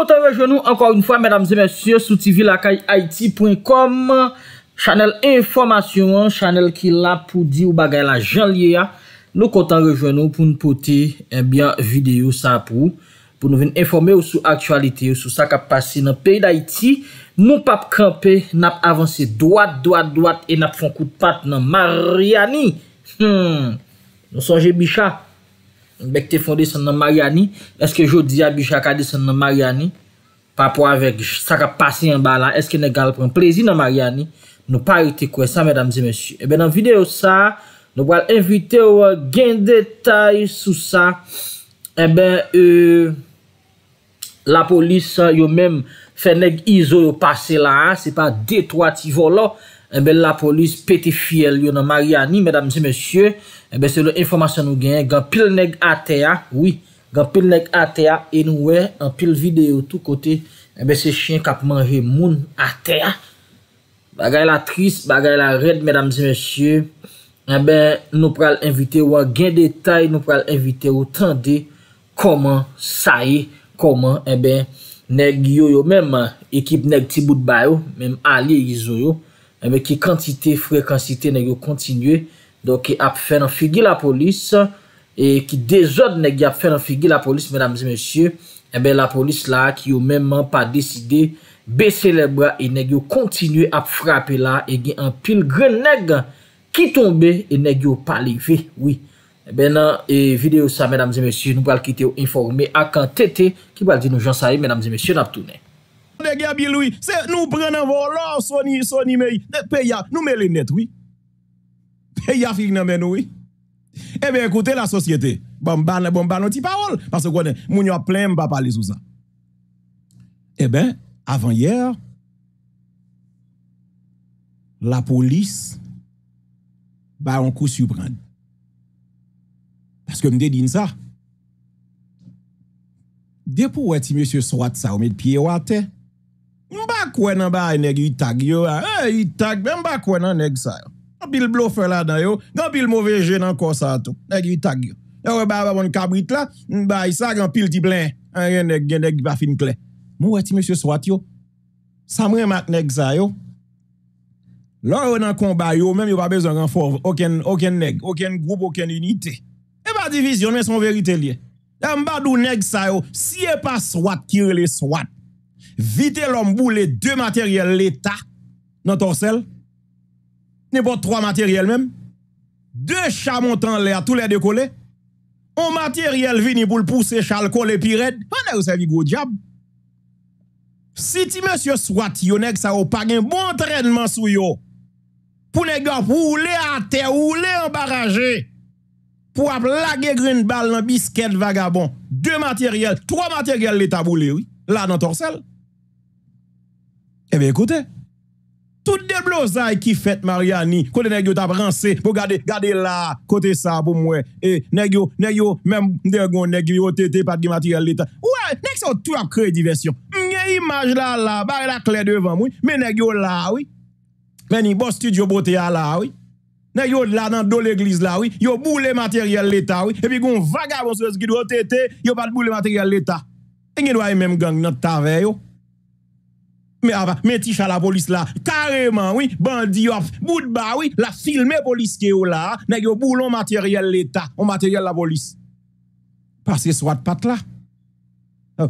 Kontan rejwen nou, ankor un fwa, mèdames et mèsyè, sou TV lakay haiti.com, chanel informasyon, chanel ki la pou di ou bagay la jan liye ya. Nou kontan rejwen nou pou nou pote, ebya, videyo sa pou, pou nou ven informe ou sou aktualite ou sou sa kap pase nan pey d'Haiti. Nou pap kampe, nap avanse doat, doat, doat, e nap fon kout pat nan Mariani. Hmm. Nou sonje bicha. Mbek te fonde san nan Maryani, eske jo diya bi chakade san nan Maryani, pa pou avek sa ka pase yon balan, eske ne gal pren plezi nan Maryani, nou pare te kwe sa, medamze mesyu. Ebe eh nan videyo sa, nou wale invite yo euh, gen detay sou sa, ebe eh euh, la polis euh, yo menm fenek izo yo pase la, se pa detwati volo, Ebe eh la polis peti fiel yonan Mariani, medam si mesye. Ebe eh se le informasyon nou gen, gan pil neg atea. Oui, gan pil neg atea, enou we, an pil videyo tou kote. Ebe se chen kapman remoun atea. Bagay la tris, bagay la red, medam si mesye. Ebe nou pral invite ou an gen detay, nou pral invite ou tante. Ebe, eh koman saye, koman ebe neg yoyo. Mem ekip neg ti bout bayo, mem ali egizoyo. Eme ki kantite, frekansite negyo kontinye. Don ki ap fè nan figi la polis. E ki dezod negyo ap fè nan figi la polis, mèdames et mèsyè. Ebe la polis la ki yo mèmman pa deside. Bese le bra e negyo kontinye ap frapi la. E gen an pil gre neg. Ki tombe e negyo pale ve. Oui. Ebe nan e videyo sa mèdames et mèsyè. Nou bal kite yo informe ak an tete. Ki bal di nou jansaye mèdames et mèsyè. Naptoune. de nous prenons volant, Sony, pays, nous mettons oui. Pays oui. Eh bien, écoutez la société. Bon, bah, bon, bon, bah, bon, parole. Parce que, plein, bah, parler ça. Eh bien, avant hier, la police, bah, on coup surprendre. Parce que me dit ça. Dès pour monsieur ça, pied à terre quoi nan ba neg yi tag yo, eh, tag, même ba kwen nan pil blofer dan yo, gan pil jeu nan a tout. yi tag yo. Yo ba ba bon ba pil ti plein nèg gen fin Monsieur yo, mat nèg ça yo. Lor yo combat yo, même yo pas besoin renfort aucun aucun nèg aucun groupe aucun unité. et pas division mais son vérité. lié. E mba pas si pas swat qui le swat. Vite lom boule dè materyèl lè ta nan torsel. Nè bot 3 materyèl mèm. 2 chaman tan lè a tou lè deko lè. O materyèl vini pou l'pouse chal kon lè pi red. Anè ou se vi go diab. Si ti mèsyo swati yonèk sa ou pagèn bon trenman sou yo. Pou lè gòp ou lè ate ou lè embarajè. Pou ap lage grin bal nan biskèd vagabon. 2 materyèl, 3 materyèl lè ta boule wè. La nan torsel. Ebe, eh ekoute, tout de blozay ki fet Mariani, kote negyo ta pranse pou gade la, kote sa pou mwe, e, negyo, negyo, mem, negyo otete pati materyal lita. Ouè, nek se yo tu an kre divesyon. Nye imaj la la, bare la kle devan mwen, men negyo la wè, men yi bosti diyo bote ya la wè, negyo la nan do l'eglise la wè, yo boule materyal lita wè, epi goun vagabonswez ki do otete, yo pati boule materyal lita. E nye dwa yi mem gang nan tave yo. Mè ti chal la bolis la, kareman wè, bandi wè, bout ba wè, la filmè bolis ki yo la, nèk yo boulon materyèl l'Etat, ou materyèl la bolis. Pase swat pat la.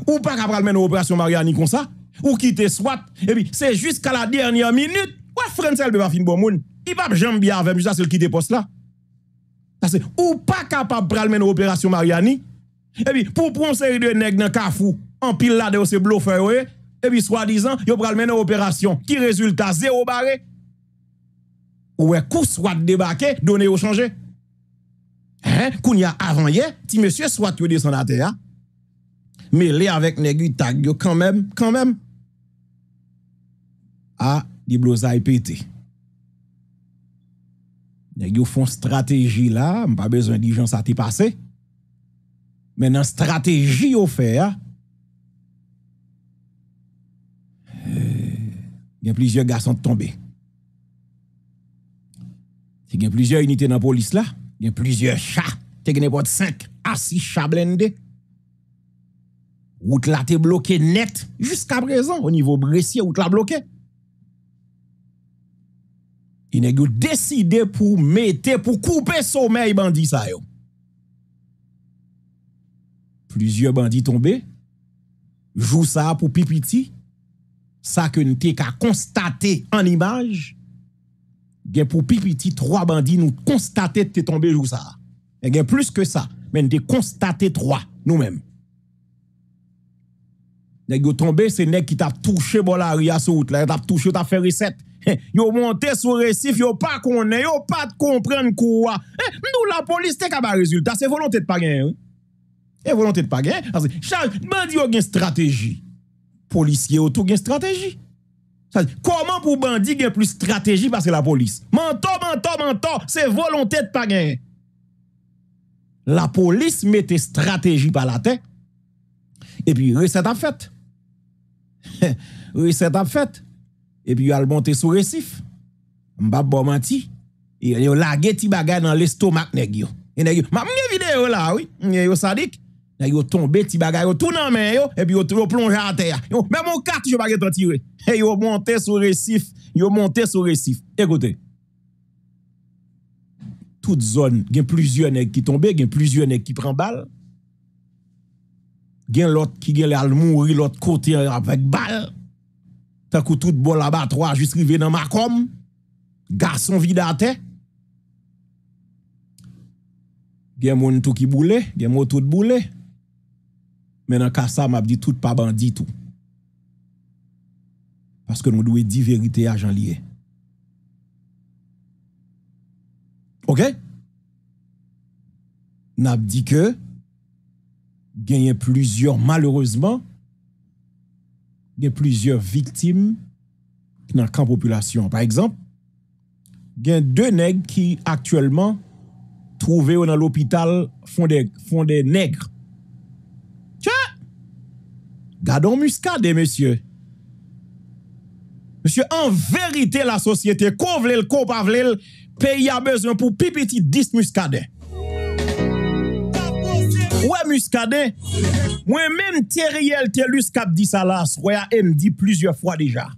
Ou pa kap pralmè nou operasyon Mariani kon sa, ou kite swat, e bi, se jisk a la dernyan minut, wè frensel bewa fin bon moun. I pap jambi avèm, jisa sel kite pos la. Ou pa kap pralmè nou operasyon Mariani, e bi, pou pronser yon neg nan kafou, an pil la de wè se blofer wè, Ewi swa dizan, yo pral mè nan operasyon ki rezulta zero bare. Ouwe, kou swat debake, donè yo chanje. Hen, kou nye avan ye, ti mè sye swat yo desenate ya. Mè lè avèk negi tag yo kanmèm, kanmèm. Ha, di blosa epete. Negi yo fon strateji la, mè pa bezon di jan sa ti pase. Mè nan strateji yo fè ya. il y a plusieurs garçons tombés. Il y a plusieurs unités dans la police là, il y a plusieurs chats, il y a 5 à 6 chats blindés. Route là t'es bloqué net jusqu'à présent au niveau Bressier route là bloqué. Il n'a décidé pour mettre, pour couper sommeil bandit ça Plusieurs bandits tombés. Joue ça pour pipiti. sa ke nou te ka konstate an imaj, gen pou pipiti troa bandi nou konstate te tombe jou sa. Gen plus ke sa, men te konstate troa nou men. Gen pou pipiti yo tombe se nek ki tap touche bon la ria sou out la, tap touche ta feriset. Yo monte sou resif, yo pa konen, yo pa te kompren kouwa. Nou la poliste ka ba rezultat, se volante te pagen. Se volante te pagen, chan, bandi yo gen strategi. policiers autour une stratégie. Comment pour bandit a plus stratégie parce que la police? Menton, menton, menton, c'est volonté de pas gagner. La police mette stratégie par la tête. Et puis, recette à fait. recette en fait. Et puis, elle monte sous récif. M'bap bon menti. Et a lagué ti bagay dans l'estomac nèg yo. Et nèg vidéo là, oui. Yo sadique yo tombé, ti bagay tout nan men yo, et puis yo, yo plongé à terre. Yo, même mon kat, yo bagay t'en tiré. Et yo monté sur récif, yo monté sur récif. Écoutez. Toute zone, gen plusieurs nèg qui tombe, gen plusieurs nèg qui prend balle. Gen l'autre qui gen al mourir l'autre côté avec balle. Tant que tout bol là-bas, trois, juste rivé dans Com. Garçon vide à terre. Gen moun tout qui boule, gen moun tout boule. men an ka sa m ap di tout pa bandi tout. Paske nou dwe di verite a jan liye. Ok? N ap di ke gen yon plizyon malerouzman gen plizyon viktim nan kan populasyon. Par ekzamp, gen de neg ki aktuelman trouve ou nan l'opital fon de negre. Adon muskade, monsye. Monsye, an verite la sosyete, kon vlel, kon pa vlel, pe ya bezwen pou pipiti dis muskade. Ouè muskade, ouè menm te riyel te lus kap dis alas, ouè mdi plizye fwa dija.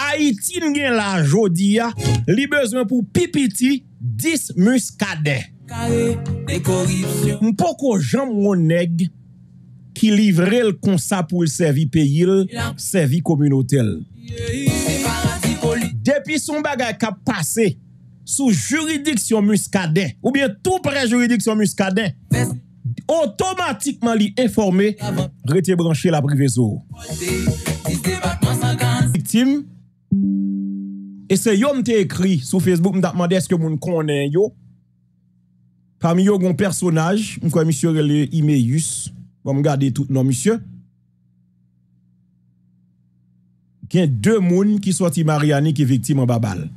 Haitin gen la jodi ya, li bezwen pou pipiti dis muskade. Mpoko jom woneg, ki livre l konsap ou l sevi peyi l, sevi komi nou tel. Depi son bagay ka pase, sou juridiksyon muskaden, ou bien tou pre juridiksyon muskaden, otomatikman li informe, rete branche la prive zo. Siktim, e se yo mte ekri sou Facebook, m datmande eske moun konen yo, pa mi yo goun personaj, m kwa mi sure le imeyus, Je vais garder tout non monsieur. Il y a deux personnes qui sorti Mariani qui victime en babal.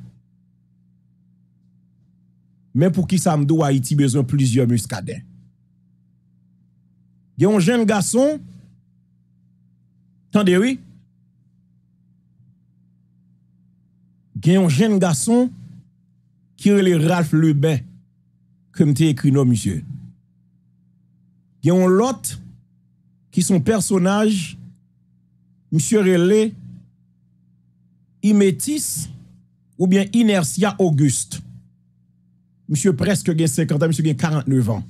Mais pour qui ça me doit Haïti besoin plusieurs muscadins. Il y a un jeune garçon y oui. Gen jeune garçon qui est le Ralph Lebin écrit non, écrit Il y Gen un lot qui sont personnages, M. Relais, Imétis ou bien Inertia Auguste. Monsieur presque gen 50 ans, monsieur Gen 49 ans.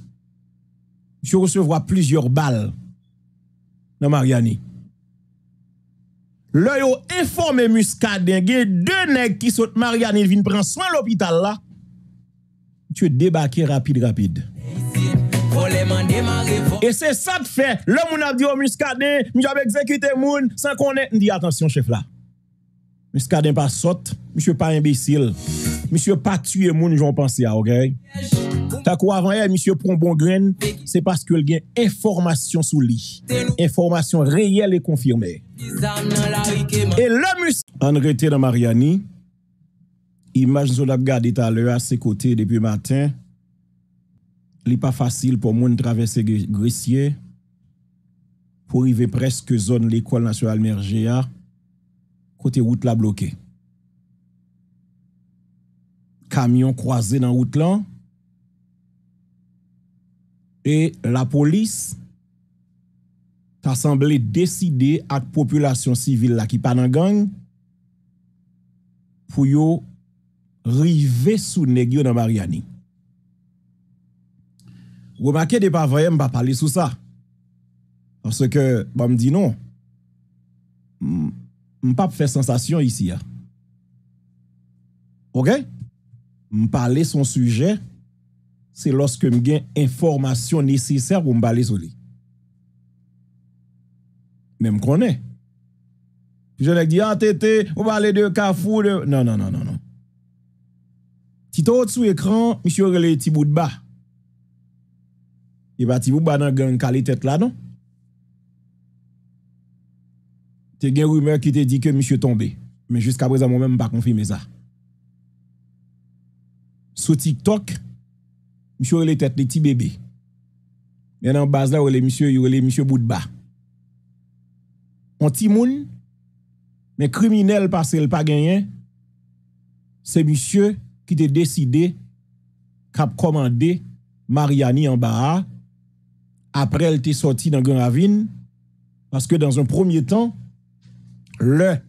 M. recevra plusieurs balles dans Mariani. L'œil informé Muscadin, il y deux nègres qui sont Mariani, il vient prendre soin de l'hôpital là. Monsieur débarqué rapide, rapide. Ici, E se sa te fe, le oh, moun ap di yo, mi skade, mi jabe ekzekite moun, sa konen, ni di, atansyon chef la. Mi skade pa sot, mi se pa imbesil, mi se pa tue moun, joun pansi a, ok? Ta kou avan e, mi se pon bon gren, se paske l gen informasyon sou li. Informasyon reyel e konfirme. E le mi se... An rete da Mariani, imajn sou da gade talè a se kote depi maten... n'est pas facile pour moi de traverser Grissier pour arriver presque zone l'école nationale Mergea, côté route la bloquée. Camion croisé dans route Et la police a semblé décider à la population civile là qui pas dans gang pour yo river sous nèg dans Mariani. Remarquez des pas vrai, pas parler sous ça. Parce que, je me dit non. pas fait sensation ici. Hein. Ok? pas de son sujet, c'est lorsque gagne information nécessaire pour parler sur lui. qu'on est. Je ne dis, ah, tété, on aller de cafou, de... Non, non, non, non, non. Tito, sous écran, monsieur, les petits bout de bas. Et pas si vous avez une grande tête, là, non? Il y a rumeur qui te dit que monsieur est tombé. Mais jusqu'à présent, moi-même, je pas confirmer ça. Sur TikTok, monsieur a les de petit bébé. Mais bas la base, là, il y est monsieur, de Boudba. On timoun, mais criminel parce qu'il n'a pas gagné. C'est monsieur qui a décidé de commander Mariani en bas après elle était sortie dans Grand Ravine, parce que dans un premier temps, la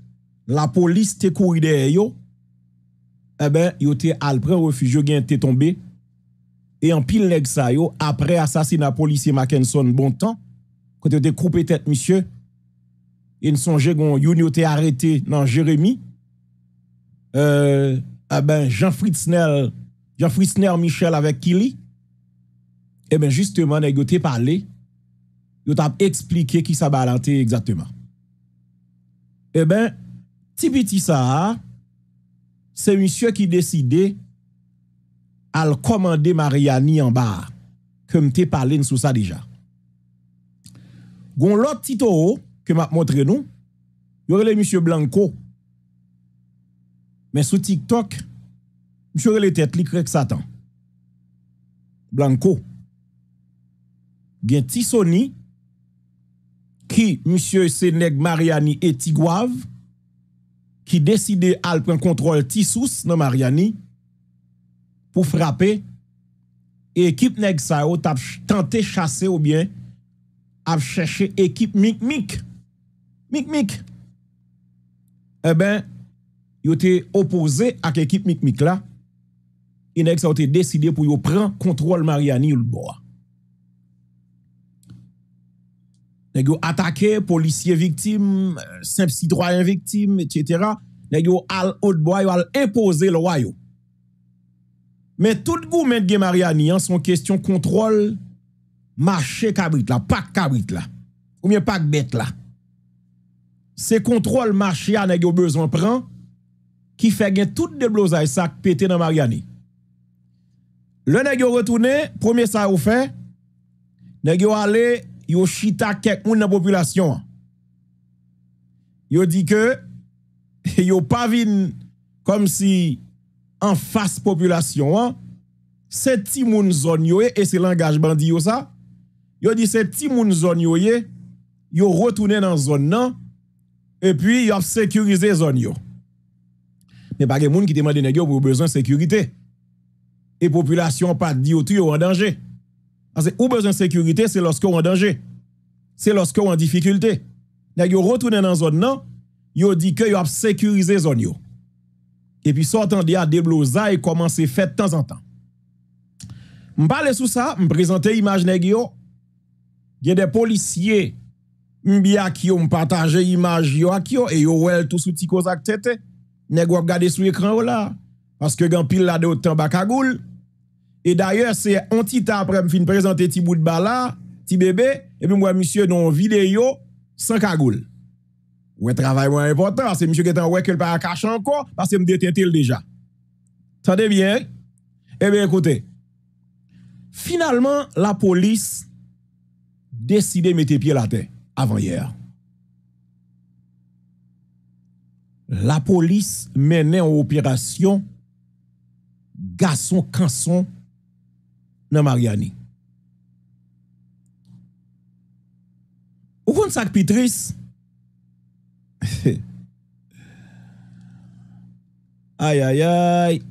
police était couru derrière yo eh ben, ils était à refuge, elle était tombé Et en pile, les ça, yo, après assassinat policier Mackenson, bon temps, quand il était coupé tête, monsieur, ils songeaient yo étaient arrêté dans Jérémy. Euh, eh ben, Jean fritznel Jean Fritzner Michel avec Kili, eh bien justement, que yo te parlé, vous t'a expliqué qui ça balanté exactement. Eh bien, petit petit ça, c'est monsieur qui décidait à le commander Mariani en bas, comme t'es parlé sous ça déjà. Gon l'autre petit que m'a montré nous, aurait le monsieur Blanco. Mais sur TikTok, monsieur le tête li Satan. Blanco Gen Tisoni, ki monsye se neg Mariani et Tigwav, ki deside al pren kontrol Tisous nan Mariani, pou frape, e ekip neg sa yo tante chase ou bien ap cheshe ekip Mik-Mik. Mik-Mik. E eh ben, yo te opose ak ekip Mik-Mik la, inek e sa yo te deside pou yo pren kontrol Mariani ou l bo a. Nè gyo atake, polisye viktim, sempsi drayen viktim, etyetera. Nè gyo al otboay ou al impose lwayo. Men tout gwo men gwe Mariani an, son kestyon kontrol mache kabwit la, pak kabwit la. Ou mwen pak bet la. Se kontrol mache a nè gyo bezon pran, ki fe gen tout deblozay sak pete nan Mariani. Le nè gyo retoune, premier sa ou fe, nè gyo ale, yo chita quelques moun nan population. Yo dit que yo pas vin comme si en face population c'est ti moun zone yo et c'est langage bandi yo ça. Yo dit c'est ti moun zone yo ye, yo retourné dans zone nan et puis yo sécurisé zone yo. Mais pas gen moun qui demande mande yo pour besoin sécurité. Et population pas dit yo tout yo en danger. Parce que ou besoin de sécurité, c'est lorsque on en danger. C'est lorsque on en difficulté. Vous retournez retourne dans zone non? yo dit que yo a sécurisé la zone Et puis sortant de a commencé, à faire de temps en temps. parle sous ça, m'présenter image il y a des policiers qui ont partagé image yo qui ont et yo wel tout sous petit cause ak tete. sous l'écran sur là parce que avez pile là de temps bakagoul. Et d'ailleurs, c'est un petit temps après me fin présenter petit bout de bala, petit bébé, et puis moi, monsieur, dans vidéo, sans cagoule. un travail moins important. C'est monsieur qui est en ouais, qu'elle pas cache encore, parce que me détient-il déjà. Tendez bien? Eh bien, écoutez. Finalement, la police décide de mettre pied la terre avant hier. La police menait en opération garçon canson non, Mariani. Ou kon sak pitris? aïe aïe aïe.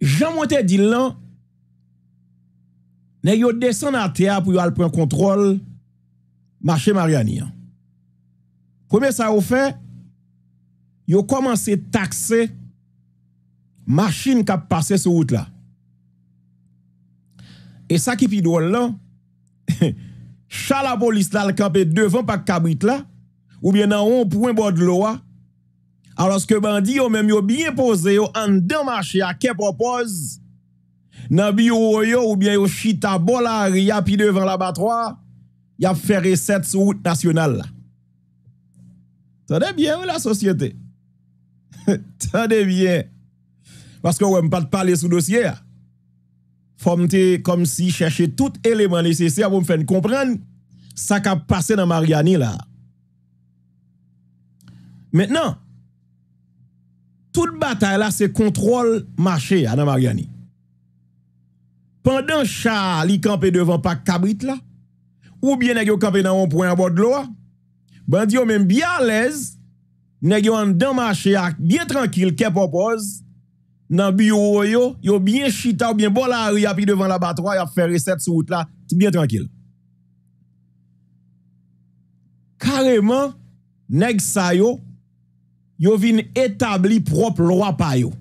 Jean Monte dit là, ne yo descend à théâtre pour aller prendre contrôle marché Mariani. Hein. Premier ça vous fait, a commencé taxer machine qui passe sur route là. E sa ki pi dole lan, chal la polis la l'kampè devan pa kabrit la, ou bien nan on pouen bo d'lo a, alos ke bandi yo menm yo biye pose yo, an denmache a ke propose, nan biyo yo ou bien yo chita bol a ria pi devan la batro a, ya fè reset sou out nasyonal la. Tade bien ou la sosyete? Tade bien. Maske yo wèm pat pale sou dosye a. comme si chercher tout élément nécessaire pour me faire comprendre ce qui a passé dans Mariani là. Maintenant, toute bataille là, c'est contrôle marché à dans Mariani. Pendant il campé devant pas Cabrit là, ou bien il campé dans un point à bord de l'eau, bandi même bien à l'aise, il en dans marché bien tranquille qu'est propose dans le bureau, yo, yo bien chita ou bien bon la rue, puis devant l'abattoir, a fait recette sur route là, bien tranquille. Carrément, nèg sa yo, yo vin établi propre loi pa yo.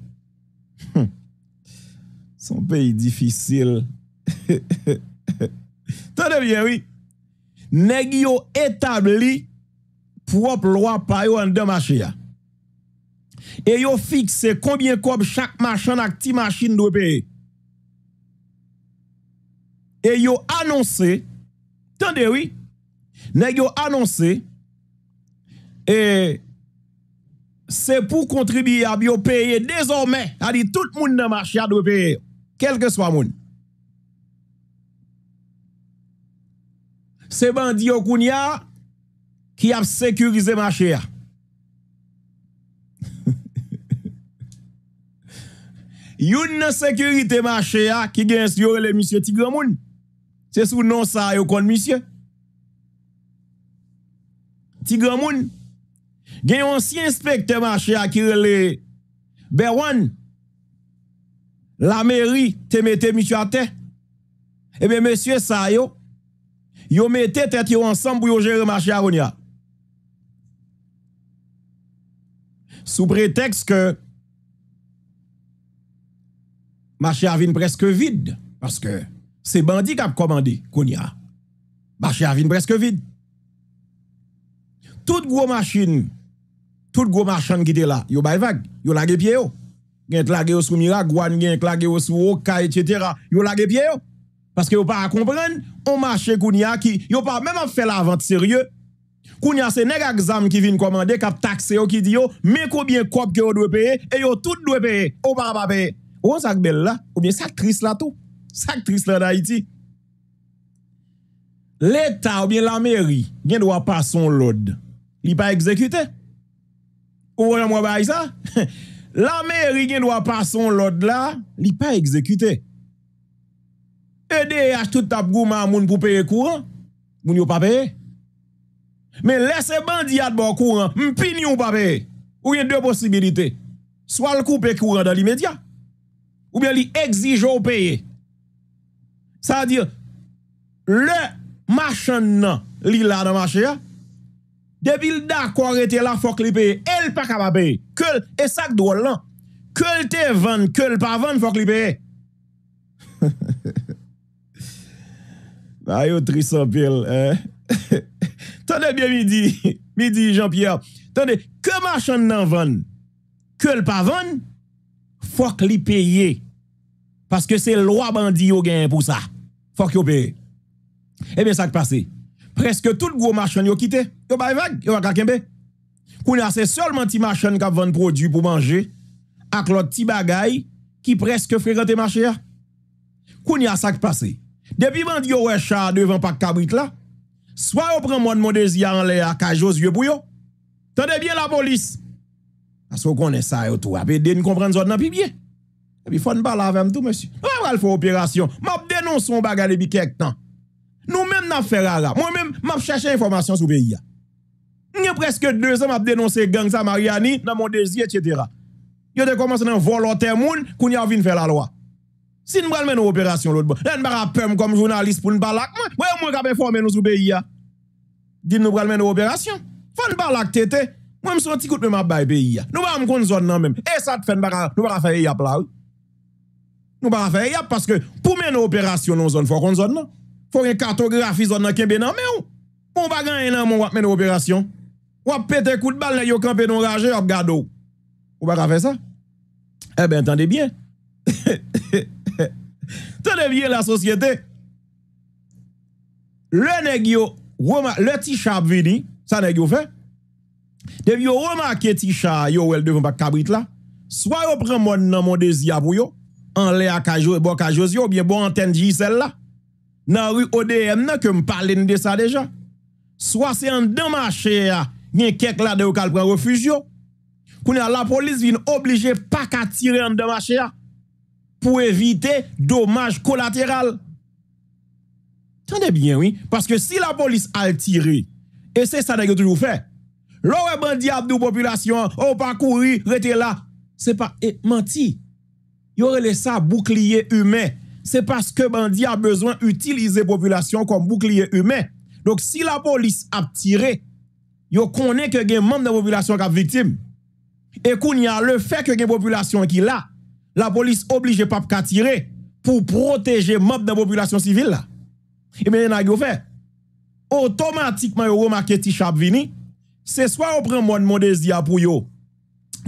Hum. Son pays difficile. Tenez bien, oui. Nèg yo établi propre loi pa yo en deux marché E yo fikse konbien kob chak machan ak ti machin dwe peye. E yo anonsen, tande wii, ne yo anonsen, e se pou kontribiye ap yo peye dezormen, a di tout moun nan machin a dwe peye, kelke swa moun. Se ban diyo koun ya, ki ap sekurize machin a. a nan sécurité marché a qui gagne sur les monsieur Tigran Moun. C'est sous nom ça yo kon monsieur. Tigran Moun. Gagne ancien inspecteur marché a qui rele Berwan. La mairie te mette monsieur à terre. Eh bien, monsieur ça yo mettait mette tête ensemble pour gérer marché à Sous prétexte que marché a presque vide, parce que c'est bandit qui a commandé, Kounia. Marché a presque vide. Toute gros machine, tout gros marchand qui était là, yo bay vague, yo lage pied yo. Gen lage sous Miragouane, gen lage sous Oka, etc. Yo lage pied yo. Parce que yo pas à comprendre, on marché Kounia, qui, yo pas même fait la vente sérieux. Kounia, c'est a ces exam qui vient commander, qui taxé yo, qui dit yo, mais combien de que yo doit payer, et yo tout doit payer, on pas payer. Ou an sak bel la? Ou bien sak tris la tou? Sak tris la da iti? L'Etat ou bien la meri gen do a pas son lod, li pa ekzekute? Ou wè mwa bay sa? La meri gen do a pas son lod la, li pa ekzekute? Ede e as tout ap gouman moun pou peye kouran, moun yo papeye? Men lese bandi ad bo kouran, mpini yo papeye? Ou yon de posibilite? Swal koupe kouran dal imedya? Oubyen li egzijou peye. Sa diyo, le machan nan li la nan machaya, debil da kwa rete la fok li peye, el pa kaba peye. Köl, e sak do lan. Köl te ven, köl pa ven fok li peye. Ayo, trisopil. Tande, biye midi. Midi, Jean-Pierre. Tande, ke machan nan ven, köl pa ven, Fok li peye. Paske se lwa bandi yo gen pou sa. Fok yo peye. Ebe sak pase. Preske tout gwo machan yo kite. Yo bay vag, yo wak akenbe. Koun ya se solman ti machan kap van produ pou manje ak lot ti bagay ki preske frekante machaya. Koun ya sak pase. Depi bandi yo wecha devan pak kabwit la, swa yo pran moun moun dezyan le akajos yo bouyo. Tande bien la polis. Parce qu'on connaît ça et tout. Après, nous comprenons ça, puis bien. Et puis, il faut nous parler avec tout, monsieur. Ah, on va faire opération. Je dénonce un bagage depuis quelques temps. Nous-mêmes, nous faisons ça. Moi-même, je cherche information sur le pays. Il y a presque deux ans, je dénoncé gang ça, Mariani, dans mon désir, etc. y a commencé à volontaire moun, qu'on y a faire la loi. Si nous prenons une opération l'autre bord, nous pas comme journaliste pour nous parler. Moi, moi, je vais informer nous sur le pays. Dis-nous prenons une opération. Faut nous parler moi, je suis un petit coup de ma à pays. Nous ne pouvons zone non même. Et ça te fait, nous allons pouvons pas faire YAP là. Nous allons pouvons pas faire YAP parce que pour mener une opération dans zone, il faut qu'on zone Il faut une cartographie zone qui est bien non, mais on va gagner dans mon mener opération. On va péter coup de balle, le va camper dans rage, on va garder. On ne faire ça. Eh bien, entendez bien. Tenez bien la société. Le nèg le petit chap vini, ça nèg fait. Depuis yo remarqué Tisha, yo wel devant pas cabrit la, Soit yo prend mon nan mon désir pou yo, en lè à Kajo, bon Kajo, ou bien bon antenne celle là. Nan rue ODM nan que m'parle de ça déjà. Soit c'est en dans marché a, gen kek là de ou kal prend refuge koun la police vine obligé pas qu'à tirer en dans marché pour éviter dommages collatéraux. Tendez bien oui, parce que si la police a tiré et c'est ça que toujours fait Lowe bandi ap nou populasyon, ou pa kouri, rete la. Se pa, e eh, manti. Yo rele sa boukliye humen. Se paske bandi ap bezwen utilize populasyon kom boukliye humen. Dok si la polis ap tire, yo konen ke gen moun de populasyon kap vitim. E koun ya le fe ke gen populasyon ki la, la polis oblige pap katire pou proteje moun de populasyon sivil la. E men yon a gyo fe. Otomatikman yo wou maket ti chap vini Se swa ou pren moun moun desi apou yo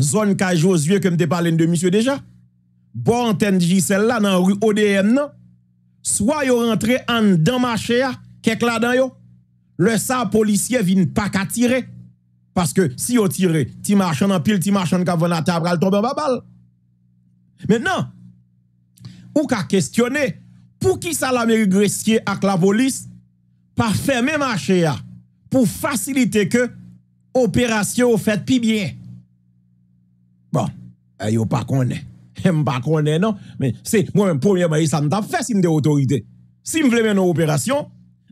Zon ka Josye kem te pale Nde misyo deja Bon ten di jisel la nan ru O.D.N Swa yo rentre an Dan ma chea kek la dan yo Le sa policye vin pak a tire Paske si yo tire Ti marchan an pil ti marchan Ka vona tabral tomban babal Menan Ou ka kestyone Pou ki sa la meri gresye ak la polis Par feme ma chea Pou fasilite ke opération fait puis bien. Bon, euh, yo pas connaît. pas connaît non, mais c'est moi-même premièrement ça m'a fait si m'de autorité. Si m'vle mener une opération,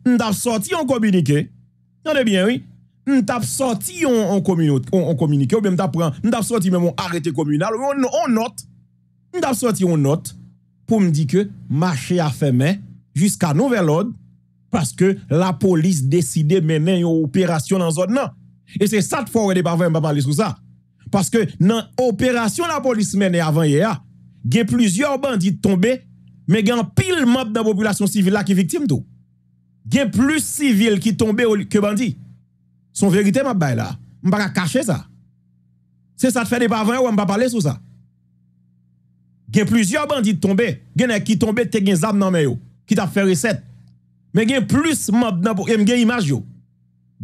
m't'a sorti en communiqué. attendez bien oui. M't'a sorti en communiqué ou bien m't'a prend, m't'a sorti même on arrêté communal, on, note. note. M't'a sorti on note pour me dire que marché a fermé jusqu'à nouvel ordre parce que la police décidait mener une opération dans zone Non et c'est ça fois ne on pas parler ça. Parce que dans l'opération la police avant hier, il y a plusieurs bandits tombés, mais il y a pile membre de la population civile qui est victime Il y a plus civils qui tombent que bandits. Son vérité Je là. On pas cacher ça. C'est ça te fait des vous ne pas parler sur ça. Il y a plusieurs bandits tombés, il y a qui tombés te des dans qui t'a fait recette. Mais il y a plus membres dans image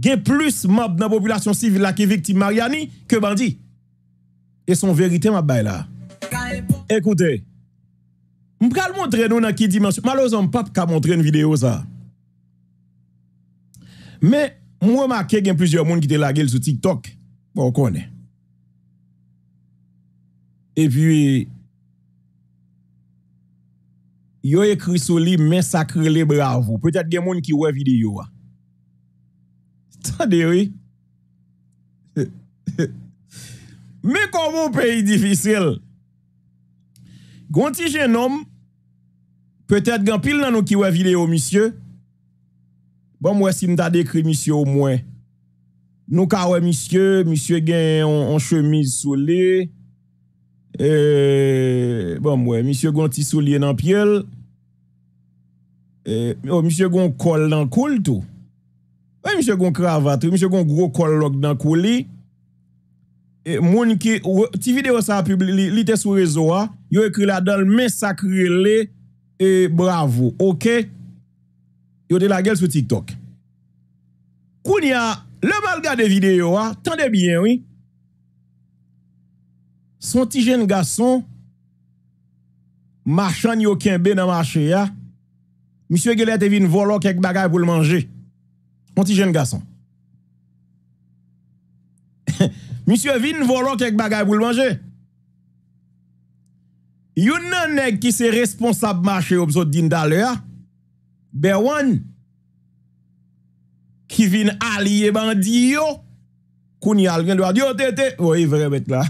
gen plus mob nan popyla syon siv la ke vek ti Mariani ke bandi. E son verite map bay la. Ekoute, mkal montre nou nan ki dimensyon. Malouz an pap ka montre nou videyo za. Me mwem a ke gen pwizyo moun ki te lage l sou TikTok. Mwen okone. E pwi, yo e kriso li men sakre le bravo. Pejate gen moun ki we videyo a. Tadewi Me komo peyi difisil Gon ti gen nom Petet gen pil nan nou kiwe videyo misye Bon mwen si mta dekri misye ou mwen Nou kawe misye Misye gen yon chemise soule Bon mwen misye gon ti soule nan pyele O oh, misye gon kol nan koul tou Ouye msye kon kravatri, msye kon gro kolok dan kou li e moun ki, ti videyo sa li te sou rezo a, yo ekri la dal men sakri li e bravo, ok yo de la gel sou tiktok koun ya le mal ga de videyo a, tende bien son ti jen gason marchan yo kenbe nan marchen ya msye gele te vin volok ek bagay pou l manje Monsi jen gason. Monsi vin volon kek bagay pou l manje. Yon nan neg ki se responsab mache yo pso dindale ya. Be wan ki vin alie bandi yo. Kouni al ven do a diyo. Oye vre bet la.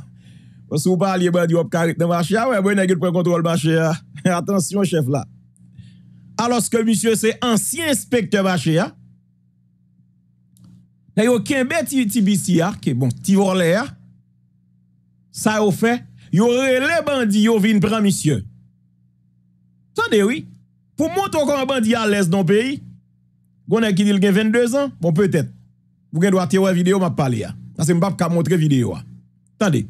Oso pa alie bandi yo pka ritne mache ya. Ouye mwen negil pren kontrol mache ya. Atensyon chef la. Aloske monsi se ansi inspektor mache ya. Ah. Na yo kenbe ti bisi a, ke bon, ti vorle a, sa yo fe, yo rele bandi yo vin pran misyon. Sande, oui. Po moun ton kon a bandi a ales non peyi, goun an ki dil gen 22 an, bon peutet, moun gen do a tewa video ma pali a, sa se mbap ka montre video a. Sande,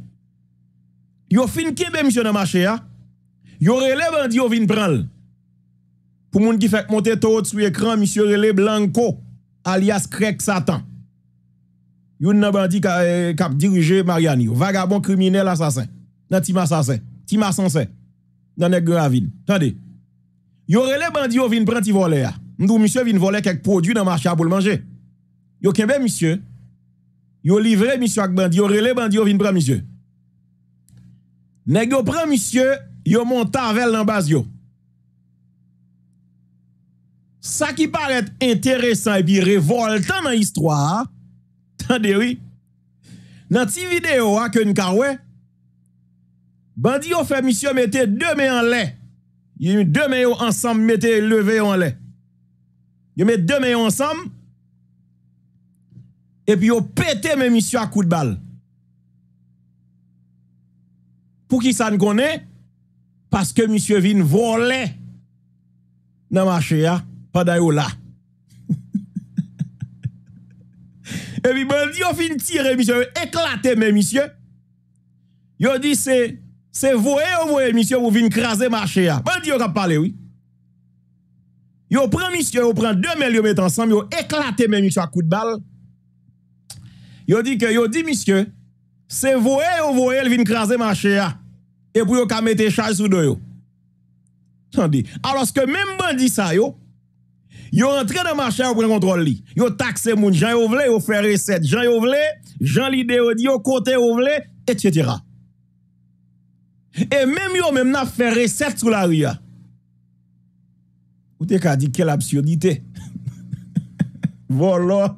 yo fin kenbe misyon a mache a, yo rele bandi yo vin pran l. Po moun ki fek monte to ou tsu ekran, misyon rele blanco, alias krek satan. yon nan bandi ka, eh, ka dirige Mariani. Vagabond criminel assassin. Nan tim assassin. Tim assassin. Dans les avin. Tendez. Yo rele bandi yo vin ti volé monsieur vin voler quelques produits dans marché pour le manger. Yo kembe monsieur. Yo livré monsieur ak bandi. Yo rele bandi yo vin prendre monsieur. Nèg yo prend monsieur, yo monté avec dans base Ce Ça qui paraît intéressant et révoltant dans l'histoire, Attendez, oui. Dans cette vidéo hein, que nous avons, Bandi ont fait mission mettait deux mains en l'air. mis deux mains ensemble mettait levé en l'air. ont met deux mains ensemble et puis ont pété mes missions à coup de balle. Pour qui ça ne connaît parce que monsieur vin voler dans marché hein, pendant d'ailleurs là. Et puis, bandit, on fin tirer, monsieur, éclaté, mais monsieur. Yo dit, c'est, c'est ou vous, monsieur, vous venez craser marché, bandit, yon a parlé, oui. Yo prend monsieur, yo prend deux mails, yo met ensemble, yo éclaté, mais monsieur, à coup de balle. Yo dit que, yo dit, monsieur, c'est ou voyez, vous vient craser marché, Et puis, yo ka mette charge sous deux, dit, Alors, que même bandit ça, yo, Yo entren nan marchè yo prekontrol li. Yo takse moun. Jan yo vle yo fè reset. Jan yo vle. Jan li deyo di yo kote yo vle. Etc. E menm yo menm nan fè reset sou la ou ya. Ou te ka di kel absyodite? Volon.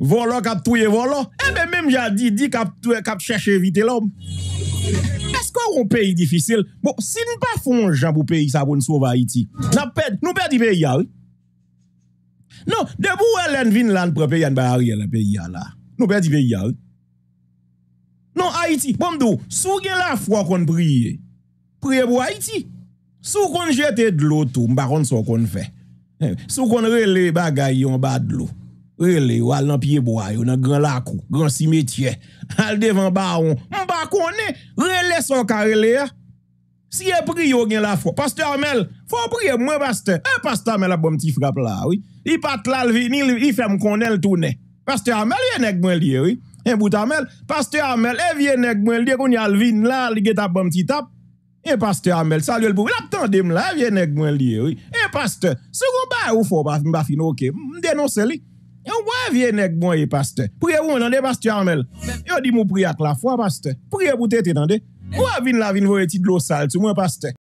Volon kap touye volon. Eh e menm jadid di kap touye kap chèche vite lom. Esko ou ou peyi difisil? Bon, si nou pa fon jan pou peyi sa bon sou va iti. Nou pe di peyi ya ou? Non, debou elen vin lan prepe yan ba a rye la pe iya la. Non, pe di pe iya, ou. Non, Haiti, bom do, sou gen la fwa kon priye. Priye bo Haiti. Sou kon jete dlo tou, mba kon sou kon fe. Sou kon rele bagay yon ba dlo. Rele, ou al nan piye bo a, yon nan gran lakou, gran simetye. Al devan ba on. Mba kon e, rele sou ka rele ya. Si e priyo gen la fwa. Pastor Mel, fwa priye mwen pastor. Eh, pastor Mel, a bom ti fwa pla, oui. I pat la lvin, i fem konel toune. Pastè Amel, e vye nek mwen liye, oui. E mbout Amel, Pastè Amel, e vye nek mwen liye, kon yal vin la, li get ap bèm ti tap. E Pastè Amel, salyèl pou, lak tan dem la, e vye nek mwen liye, oui. E Pastè, sou kon ba oufo, bafin, bafin, okey, m denonse li. E mwa vye nek mwen liye, Pastè. Pouye mwen nan de Pastè Amel, yo di mou priyak la fwa, Pastè. Pouye mwen nan de, mwa vin la vin vwe ti glosal, sou mwen Pastè.